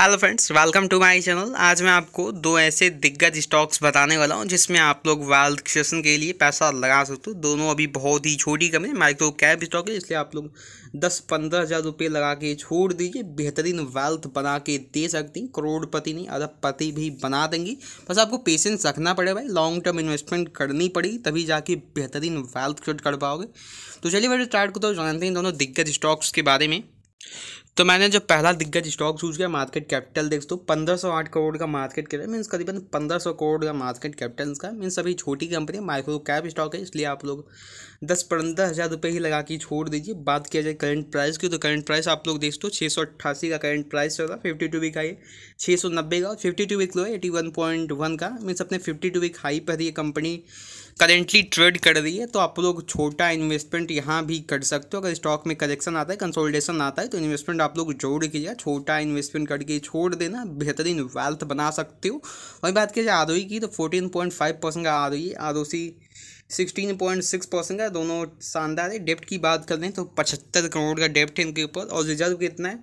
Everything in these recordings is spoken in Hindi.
hello friends welcome to my channel आज मैं आपको दो ऐसे दिग्गज स्टॉक्स बताने वाला हूं जिसमें आप लोग वेल्थ क्रिएशन के लिए पैसा लगा सकते हो दोनों अभी बहुत ही छोटी कमी माइक्रो कैप स्टॉक है इसलिए आप लोग दस पंद्रह हज़ार रुपये लगा के छोड़ दीजिए बेहतरीन वेल्थ बना के दे सकती हैं करोड़पति नहीं पति भी बना देंगी बस आपको पेशेंस रखना पड़ेगा भाई लॉन्ग टर्म इन्वेस्टमेंट करनी पड़ेगी तभी जाके बेहतरीन वेल्थ क्रिएट कर पाओगे तो चलिए भाई स्टार्ट को तो जानते हैं दोनों दिग्गज स्टॉक्स के बारे में तो मैंने जो पहला दिग्गज स्टॉक चूज किया मार्केट कैपिटल देख दो तो पंद्रह सौ आठ करोड़ का मार्केट कैपिटल मीन्स करीबन पंद्रह सौ करोड़ का मार्केट कैपिटल इसका मीन्स सभी छोटी कंपनी माइक्रो कैप स्टॉक है इसलिए आप लोग दस पंद्रह हज़ार रुपये ही लगा के छोड़ दीजिए बात किया जाए करंट प्राइस की तो करंट प्राइस आप लोग देख दो तो छः सौ अट्ठासी का करंट प्राइस चल रहा फिफ्टी टू वीक हाई छः सौ नब्बे का फिफ्टी टू वीक लो है एटी वन पॉइंट वन का मीन्स अपने फिफ्टी टू वीक हाई पर ही कंपनी करेंटली ट्रेड कर रही है तो आप लोग छोटा इन्वेस्टमेंट यहाँ भी कर सकते हो अगर स्टॉक में करेक्शन आता है कंसोलिडेशन आता है तो इन्वेस्टमेंट आप लोग जोड़ के छोटा इन्वेस्टमेंट करके छोड़ देना बेहतरीन वेल्थ बना सकते हो और बात की जाए आर की तो फोर्टीन पॉइंट फाइव परसेंट का R O R O C sixteen point six percent का दोनों शानदार है डेप्ट की बात कर तो पचहत्तर करोड़ का डेप्ट है इनके ऊपर और रिजर्व कितना है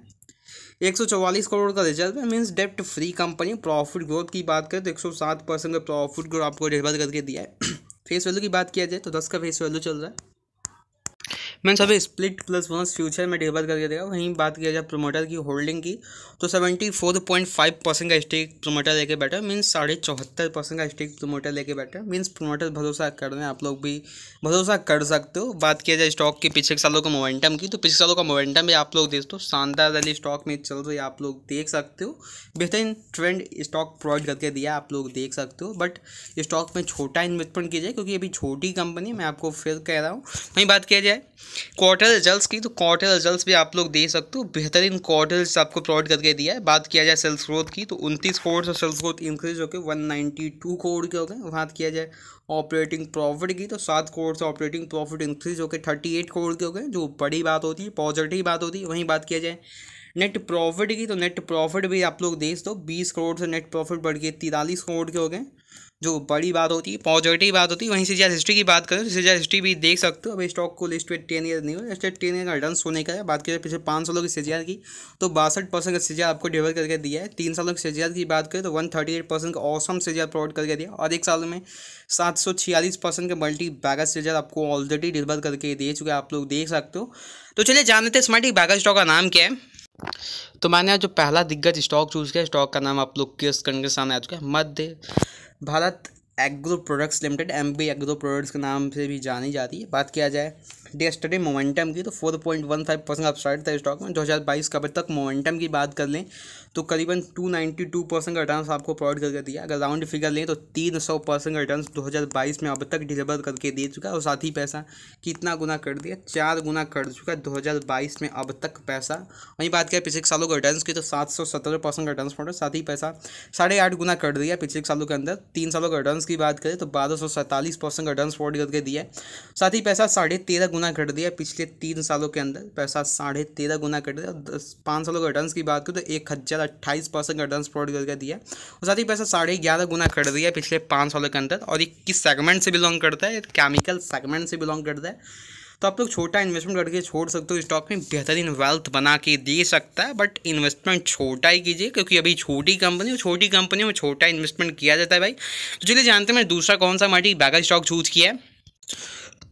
एक सौ चौवालीस करोड़ का रिजर्व है मीन्स डेप्ट फ्री कंपनी प्रॉफिट ग्रोथ की बात करें तो एक सौ सात परसेंट का प्रॉफिट ग्रोथ आपको डिलीवर करके दिया है फेस वैल्यू की बात किया जाए तो दस का फेस वैल्यू चल रहा है मैंने सभी स्प्लिट प्लस बोनस फ्यूचर में डिस्कस करके देगा वहीं बात किया जाए प्रोमोटर की होल्डिंग की तो seventy four point five percent का स्टेक प्रोमोटर लेके बैठा मीन्स साढ़े चौहत्तर परसेंट का स्टेक प्रोमोटर लेके बैठा मीन्स प्रोमोटर भरोसा कर रहे हैं आप लोग भी भरोसा कर सकते हो बात किया जाए स्टॉक के पिछले सालों का मोमेंटम की तो पिछले सालों का मोमेंटम भी आप लोग देख दो शानदार रैली स्टॉक में चल रही आप लोग देख सकते हो बेहतरीन ट्रेंड स्टॉक प्रोवाइड करके दिया आप लोग देख सकते हो बट स्टॉक में छोटा इन्वेस्टमेंट किया जाए क्योंकि अभी छोटी कंपनी मैं आपको फिर कह रहा हूँ वहीं बात किया जाए क्वार्टर रिजल्ट्स की तो क्वार्टर रिजल्ट्स भी आप लोग दे सकते हो बेहतरीन क्वार्टर आपको प्रोवाइड करके दिया है बात किया जाए सेल्स ग्रोथ की तो उनतीस करोड़ से सेल्स ग्रोथ इंक्रीज होकर वन नाइन्टी टू करोड़ के हो गए बात किया जाए ऑपरेटिंग प्रॉफिट की तो सात करोड़ से ऑपरेटिंग प्रॉफिट इंक्रीज होकर थर्टी एट करोड़ के हो गए जो बड़ी बात होती है पॉजिटिव बात होती है वहीं बात किया जाए नेट प्रॉफिट की तो नेट प्रॉफिट भी आप लोग देख दो बीस करोड़ से नेट प्रॉफिट बढ़ गए तिरालीस करोड़ के हो गए जो बड़ी बात होती है पॉजिटिव बात होती है वहीं से जहाँ हिस्ट्री की बात करें से जहाँ हिस्ट्री भी देख सकते हो अभी स्टॉक को लिस्ट में टेन ईयर नहीं हो लिस्टेड टेन ईयर का रिटर्न होने का है बात करें पिछले पाँच सालों की सीजीआर की तो बासठ परसेंट का सीजीआर आपको डिवर करके दिया है तीन सालों की सीजीआर की बात करें तो वन थर्टी एट परसेंट का औसम सीजीआर प्रोवाइड करके दिया और एक साल में सात सौ छियालीस परसेंट का मल्टी बैगस सीजीआर आपको ऑलरेडी डिलीवर करके दे चुके आप लोग देख सकते हो तो चलिए जानते हैं स्मार्ट बैगा स्टॉक का नाम क्या है तो मैंने जो पहला दिग्गज स्टॉक चूज़ किया स्टॉक का नाम आप लोग किस कंडीशन आ चुका है Madhya Bharat agro products limited M B agro products के नाम से भी जानी जाती है बात किया जाए डे स्टडी मोमेंटम की तो four point one five percent upside था स्टॉक में दो हज़ार बाईस का अब तक मोमेंटम की बात कर लें तो करीबन टू नाइन्टी टू परसेंट का रिटर्न आपको प्रोवाइड करके दिया अगर राउंड फिगर लें तो तीन सौ परसेंट का रिटर्न दो हज़ार बाईस में अब तक डिलीवर करके दे चुका और साथ ही पैसा कितना गुना कर दिया चार गुना कर चुका दो हज़ार बाईस में अब तक पैसा वहीं बात करें पिछले सालों के रिटर्न की तो सात सौ सत्रह परसेंट का रिटर्न साथ ही पैसा साढ़े आठ गुना कर दिया पिछले सालों के अंदर तीन सालों के रिटर्न की बात करें तो बारह सौ सैंतालीस परसेंट का रिटर्न करके दिया साथ ही पैसा साढ़े तेरह गुना गुना घट दिया पिछले तीन सालों के अंदर पैसा साढ़े तेरह गुना घट दिया दस पाँच सालों के रिटर्न की बात करें तो एक हज़ार अट्ठाईस परसेंट का रिटर्न प्रोवाइड करके दिया और साथ ही पैसा साढ़े ग्यारह गुना घट दिया पिछले पाँच सालों के अंदर और ये किस सेगमेंट से बिलोंग करता है केमिकल सेगमेंट से बिलोंग करता है तो आप लोग छोटा इन्वेस्टमेंट करके छोड़ सकते हो स्टॉक में बेहतरीन वेल्थ बना के दे सकता है बट इन्वेस्टमेंट छोटा ही कीजिए क्योंकि अभी छोटी कंपनी और छोटी कंपनी में छोटा इन्वेस्टमेंट किया जाता है भाई तो चलिए जानते हैं मैंने दूसरा कौन सा मार्टी बैगर स्टॉक चूज किया है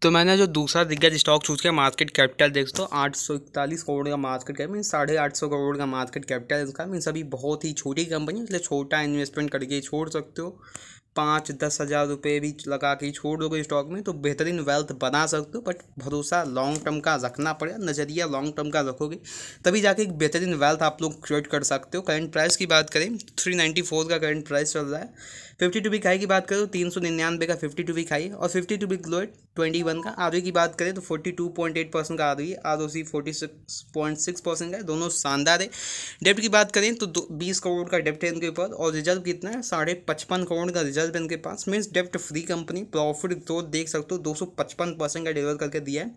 तो मैंने जो दूसरा दिग्गज स्टॉक चूज किया मार्केट कैपिटल देख दो आठ सौ इकतालीस करोड़ का मार्केट कैपिटल मीन साढ़े आठ सौ करोड़ का मार्केट कैपिटल इसका मीन सभी बहुत ही छोटी कंपनी है इसलिए छोटा इन्वेस्टमेंट करके छोड़ सकते हो पाँच दस हज़ार रुपये भी लगा के छोड़ दोगे स्टॉक में तो बेहतरीन वेल्थ बना सकते हो बट भरोसा लॉन्ग टर्म का रखना पड़ेगा नज़रिया लॉन्ग टर्म का रखोगे तभी जाके एक बेहतरीन वेल्थ आप लोग क्रिएट कर सकते हो करंट प्राइस की बात करें थ्री नाइन्टी फोर का करंट प्राइस चल रहा है फिफ्टी टू वीक हाई की बात करें तो तीन सौ निन्यानवे का फिफ्टी टू वीक हाई और फिफ्टी टू वीक लो है ट्वेंटी वन का आर की बात करें तो forty two point eight percent का R R O C forty six point six percent का है दोनों शानदार है डेप्ट की बात करें तो बीस करोड़ का डेप्ट है इनके ऊपर और रिजर्व कितना है साढ़े पचपन करोड़ का रिजर्व है इनके पास मीन्स डेप्ट फ्री कंपनी प्रॉफिट ग्रोथ देख सकते हो दो सौ पचपन परसेंट का डिलीवर करके दिया है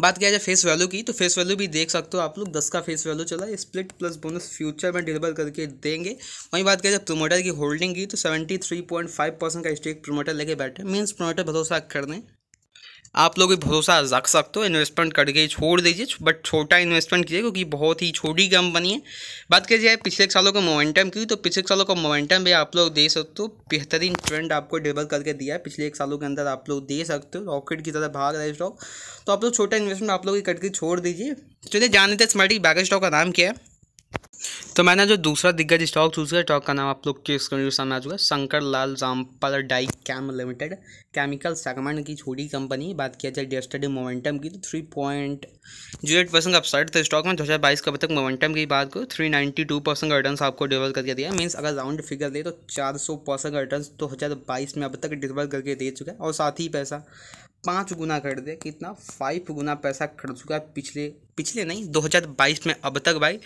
बात किया जाए फेस वैल्यू की तो फेस वैल्यू भी देख सकते हो आप लोग दस का फेस वैल्यू चला स्प्लिट प्लस बोनस फ्यूचर में डिलीवर करके देंगे वहीं बात किया जाए प्रोमोटर की होल्डिंग की तो seventy three point five percent का स्टेक प्रोमोटर लेके बैठे मीन्स प्रोमोटर भरोसा कर दें आप लोग भी भरोसा रख सकते हो इन्वेस्टमेंट करके छोड़ दीजिए बट छोटा इन्वेस्टमेंट कीजिए क्योंकि बहुत ही छोटी कंपनी है बात की जाए पिछले सालों का मोमेंटम की तो पिछले सालों का मोमेंटम भी आप लोग दे सकते हो बेहतरीन ट्रेंड आपको डेवलप करके दिया है पिछले एक सालों के अंदर आप लोग दे सकते हो रॉकेट की तरह भाग रहा है स्टॉक तो आप लोग छोटा इन्वेस्टमेंट आप लोग करके छोड़ दीजिए चलिए जान लेते स्मार्टी बैग स्टॉक का नाम क्या है तो मैंने जो दूसरा दिग्गज स्टॉक चूज़ किया स्टॉक का नाम आप लोग के स्क्रीन के सामने आ चुका है Shankar Lal Jampal dye chem limited chemical segment की छोटी कंपनी बात किया जाए डेस्टडी मोमेंटम की तो three point zero eight percent का अपसाइड था स्टॉक में दो हज़ार बाईस का अब तक मोमेंटम की बात करो थ्री नाइन्टी टू परसेंट का रिटर्न आपको डिवर्स करके दिया मीन्स अगर राउंड फिगर दे तो चार सौ परसेंट का रिटर्न दो हज़ार बाईस में अब तक डिवर्स करके दे चुका है और साथ ही पैसा पाँच गुना कर दे कितना फाइव गुना पैसा खर्च चुका है पिछले पिछले नहीं 2022 में अब तक भाई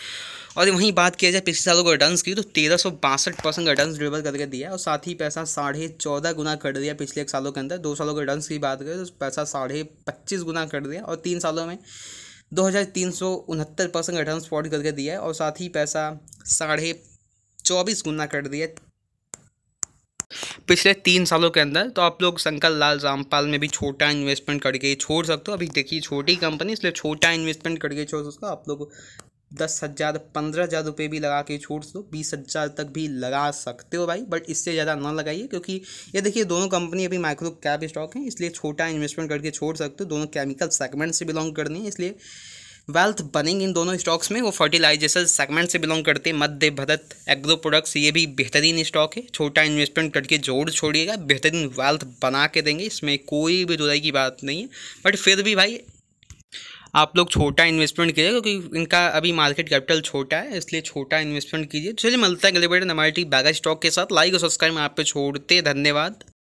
और वहीं बात किया जाए पिछले सालों को रिटर्न की तो तेरह सौ बासठ परसेंट रिटर्न डिलीवर करके दिया और साथ ही पैसा साढ़े चौदह गुना कर दिया पिछले एक सालों के अंदर दो सालों के रिटर्न की बात करें तो पैसा साढ़े पच्चीस गुना कर दिया और तीन सालों में दो हज़ार तीन सौ उनहत्तर परसेंट रिटर्न स्पॉट करके दिया है और साथ ही पैसा साढ़े चौबीस गुना कर दिया पिछले तीन सालों के अंदर तो आप लोग शंकर लाल रामपाल में भी छोटा इन्वेस्टमेंट करके छोड़ सकते हो अभी देखिए छोटी कंपनी इसलिए छोटा इन्वेस्टमेंट करके छोड़ सकते हो आप लोग दस हज़ार पंद्रह हज़ार रुपये भी लगा के छोड़ दो बीस हज़ार तक भी लगा सकते हो भाई बट इससे ज़्यादा ना लगाइए क्योंकि ये देखिए दोनों कंपनी अभी माइक्रो कैप स्टॉक है इसलिए छोटा इन्वेस्टमेंट करके छोड़ सकते हो दोनों केमिकल सेगमेंट से बिलोंग करनी है इसलिए वेल्थ बनेंगे इन दोनों स्टॉक्स में वो फर्टिलाइजेशन सेगमेंट से बिलोंग करते हैं मध्य भरत एग्रो प्रोडक्ट्स ये भी बेहतरीन स्टॉक है छोटा इन्वेस्टमेंट करके जोड़ छोड़िएगा बेहतरीन वेल्थ बना के देंगे इसमें कोई भी दुराई की बात नहीं है बट फिर भी भाई आप लोग छोटा इन्वेस्टमेंट कीजिए क्योंकि इनका अभी मार्केट कैपिटल छोटा है इसलिए छोटा इन्वेस्टमेंट कीजिए चलिए मिलता है गलेबेटर बैठे हमारे बैगा स्टॉक के साथ लाइक और सब्सक्राइब आप पे छोड़ते धन्यवाद